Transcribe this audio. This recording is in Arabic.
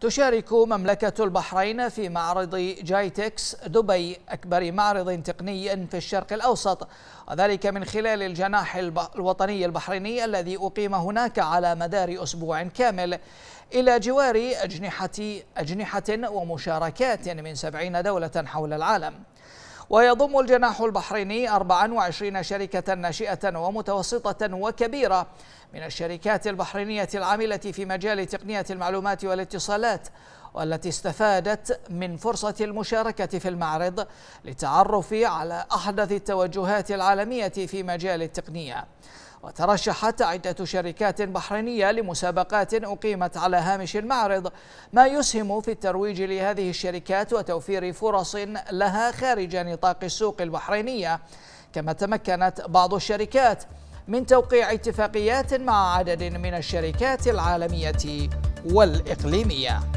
تشارك مملكة البحرين في معرض جايتكس دبي أكبر معرض تقني في الشرق الأوسط وذلك من خلال الجناح الوطني البحريني الذي أقيم هناك على مدار أسبوع كامل إلى جوار أجنحة, أجنحة ومشاركات من سبعين دولة حول العالم ويضم الجناح البحريني 24 شركة ناشئة ومتوسطة وكبيرة من الشركات البحرينية العاملة في مجال تقنية المعلومات والاتصالات والتي استفادت من فرصة المشاركة في المعرض للتعرف على أحدث التوجهات العالمية في مجال التقنية وترشحت عدة شركات بحرينية لمسابقات أقيمت على هامش المعرض ما يسهم في الترويج لهذه الشركات وتوفير فرص لها خارج نطاق السوق البحرينية كما تمكنت بعض الشركات من توقيع اتفاقيات مع عدد من الشركات العالمية والإقليمية